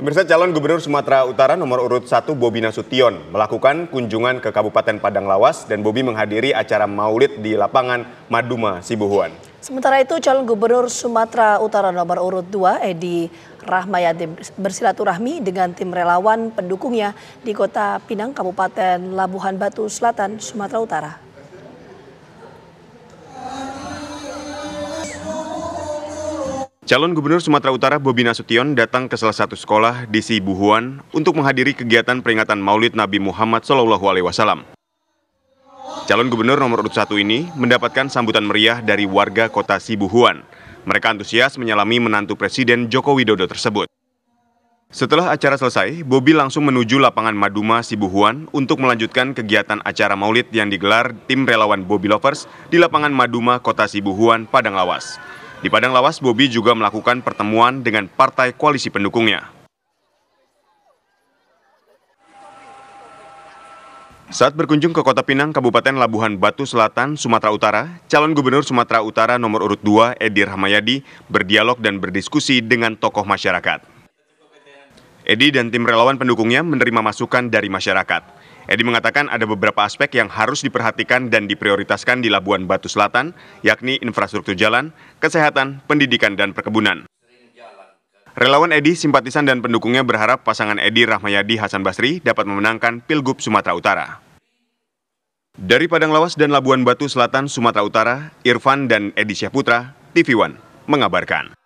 Pemirsa calon gubernur Sumatera Utara nomor urut 1 Bobi Nasution melakukan kunjungan ke Kabupaten Padang Lawas dan Bobi menghadiri acara maulid di lapangan Maduma Sibuhuan. Sementara itu calon gubernur Sumatera Utara nomor urut 2 Edi Rahmayadi bersilaturahmi dengan tim relawan pendukungnya di kota Pinang, Kabupaten Labuhan Batu Selatan, Sumatera Utara. Calon Gubernur Sumatera Utara Bobi Nasution datang ke salah satu sekolah di Sibuhuan untuk menghadiri kegiatan peringatan Maulid Nabi Muhammad Shallallahu Alaihi Wasallam. Calon Gubernur nomor urut satu ini mendapatkan sambutan meriah dari warga kota Sibuhuan. Mereka antusias menyalami menantu Presiden Joko Widodo tersebut. Setelah acara selesai, Bobi langsung menuju lapangan Maduma Sibuhuan untuk melanjutkan kegiatan acara maulid yang digelar tim relawan Bobi Lovers di lapangan Maduma Kota Sibuhuan, Padang Lawas. Di Padang Lawas, Bobi juga melakukan pertemuan dengan partai koalisi pendukungnya. Saat berkunjung ke Kota Pinang, Kabupaten Labuhan Batu Selatan, Sumatera Utara, calon gubernur Sumatera Utara nomor urut 2 Edi Rahmayadi berdialog dan berdiskusi dengan tokoh masyarakat. Edi dan tim relawan pendukungnya menerima masukan dari masyarakat. Edi mengatakan ada beberapa aspek yang harus diperhatikan dan diprioritaskan di Labuan Batu Selatan, yakni infrastruktur jalan, kesehatan, pendidikan, dan perkebunan. Relawan Edi, simpatisan dan pendukungnya berharap pasangan Edi Rahmayadi Hasan Basri dapat memenangkan Pilgub Sumatera Utara. Dari Padang Lawas dan Labuan Batu Selatan, Sumatera Utara, Irfan dan Edi Syahputra, TV One mengabarkan.